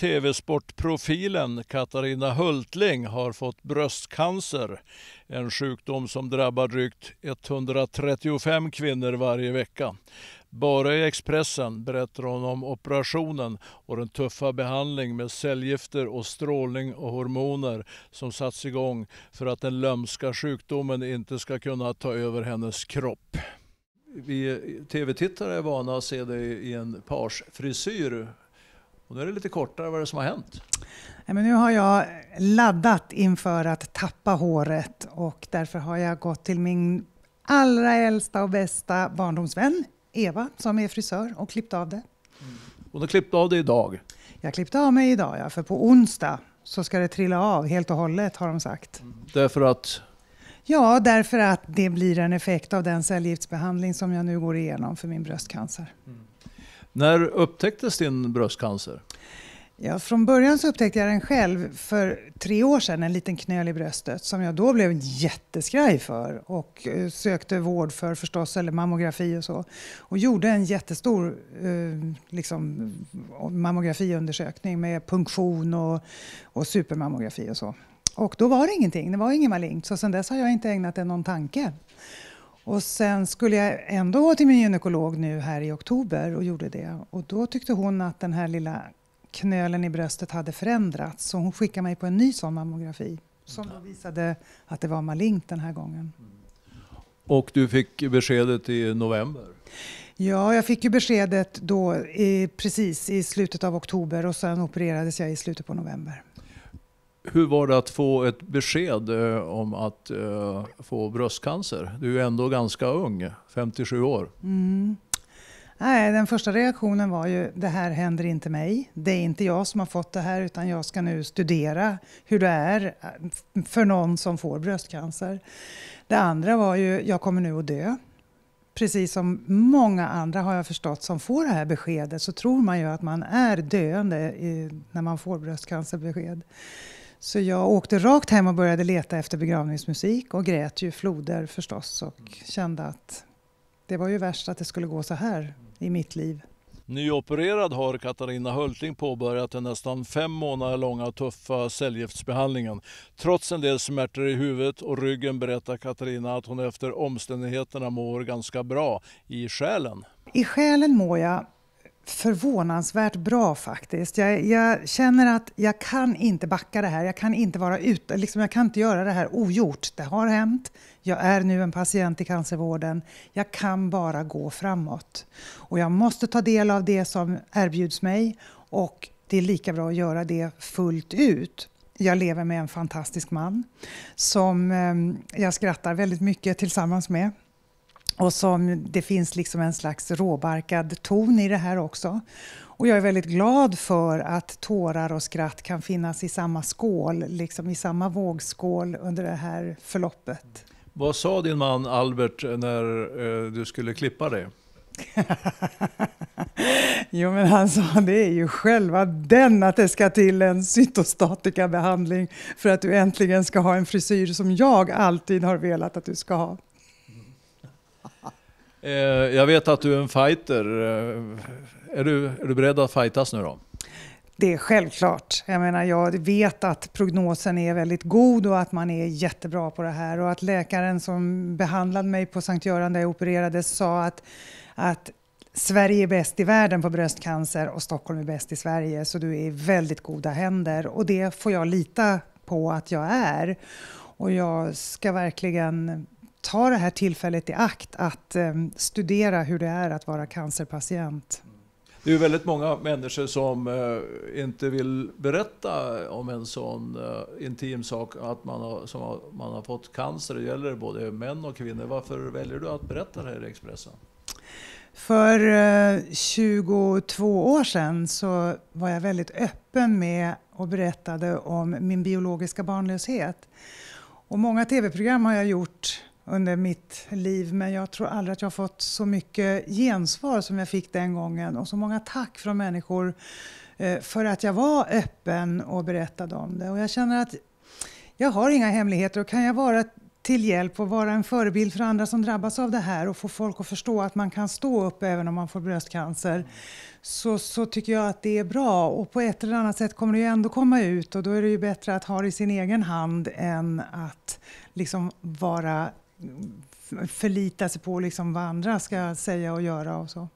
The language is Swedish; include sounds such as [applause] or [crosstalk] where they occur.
TV-sportprofilen Katarina Hultling har fått bröstcancer. En sjukdom som drabbar drygt 135 kvinnor varje vecka. Bara i Expressen berättar hon om operationen och den tuffa behandling med cellgifter och strålning och hormoner som satts igång för att den lömska sjukdomen inte ska kunna ta över hennes kropp vi tv-tittare är vana att se dig i en parsfrisyr. Och nu är det lite kortare. Vad är det som har hänt? Nej, men nu har jag laddat inför att tappa håret och därför har jag gått till min allra äldsta och bästa barndomsvän Eva som är frisör och klippt av det. Mm. Och du klippte av det idag? Jag klippte av mig idag, ja, för på onsdag så ska det trilla av helt och hållet har de sagt. Mm. Därför att? Ja, därför att det blir en effekt av den cellgiftsbehandling som jag nu går igenom för min bröstcancer. Mm. När upptäcktes din bröstcancer? Ja, från början så upptäckte jag den själv för tre år sedan, en liten knöl i bröstet som jag då blev jätteskraj för och eh, sökte vård för förstås, eller mammografi och så. Och gjorde en jättestor eh, liksom, eh, mammografiundersökning med punktion och, och supermammografi och så. Och då var det ingenting, det var inget malignt. Så sedan dess har jag inte ägnat det någon tanke. Och sen skulle jag ändå gå till min gynekolog nu här i oktober och gjorde det. Och då tyckte hon att den här lilla knölen i bröstet hade förändrats så hon skickade mig på en ny sån mammografi som då visade att det var malignt den här gången. Och du fick beskedet i november? Ja, jag fick ju beskedet då i, precis i slutet av oktober och sen opererades jag i slutet på november. Hur var det att få ett besked eh, om att eh, få bröstcancer? Du är ändå ganska ung, 57 år. Mm. Nej, den första reaktionen var ju det här händer inte mig. Det är inte jag som har fått det här utan jag ska nu studera hur det är eh, för någon som får bröstcancer. Det andra var ju jag kommer nu att dö. Precis som många andra har jag förstått som får det här beskedet så tror man ju att man är döende i, när man får bröstcancerbesked. Så jag åkte rakt hem och började leta efter begravningsmusik och grät ju floder förstås och kände att det var ju värst att det skulle gå så här i mitt liv. Nyopererad har Katarina Hulting påbörjat den nästan fem månader långa tuffa cellgiftsbehandlingen. Trots en del smärtor i huvudet och ryggen berättar Katarina att hon efter omständigheterna mår ganska bra i själen. I själen mår jag förvånansvärt bra faktiskt. Jag, jag, känner att jag kan inte backa det här. Jag kan inte vara ute, liksom, jag kan inte göra det här ogjort. Det har hänt. Jag är nu en patient i cancervården. Jag kan bara gå framåt. Och jag måste ta del av det som erbjuds mig och det är lika bra att göra det fullt ut. Jag lever med en fantastisk man som ehm, jag skrattar väldigt mycket tillsammans med. Och som det finns liksom en slags råbarkad ton i det här också. Och jag är väldigt glad för att tårar och skratt kan finnas i samma skål, liksom i samma vågskål under det här förloppet. Vad sa din man Albert när eh, du skulle klippa dig? [laughs] jo, men han sa det är ju själva den att det ska till en cytostatikabehandling för att du äntligen ska ha en frisyr som jag alltid har velat att du ska ha. Eh, jag vet att du är en fighter. Eh, är du, är du beredd att fightas nu då? Det är självklart. Jag menar, jag vet att prognosen är väldigt god och att man är jättebra på det här. Och att läkaren som behandlade mig på Sankt Göran där jag opererades sa att, att Sverige är bäst i världen på bröstcancer och Stockholm är bäst i Sverige. Så du är i väldigt goda händer. Och det får jag lita på att jag är. Och jag ska verkligen ta det här tillfället i akt att ehm, studera hur det är att vara cancerpatient. Det är väldigt många människor som eh, inte vill berätta om en sån eh, intim sak, att man har, som man har fått cancer. Det gäller både män och kvinnor. Varför väljer du att berätta det här i Expressen? För 22 eh, år sedan så var jag väldigt öppen med och berättade om min biologiska barnlöshet. Och många tv-program har jag gjort under mitt liv. Men jag tror aldrig att jag fått så mycket gensvar som jag fick den gången och så många tack från människor eh, för att jag var öppen och berättade om det. Och jag känner att jag har inga hemligheter och kan jag vara till hjälp och vara en förebild för andra som drabbas av det här och få folk att förstå att man kan stå upp även om man får bröstcancer så, så tycker jag att det är bra. Och på ett eller annat sätt kommer det ju ändå komma ut och då är det ju bättre att ha det i sin egen hand än att liksom vara förlita sig på liksom vad andra ska säga och göra och så.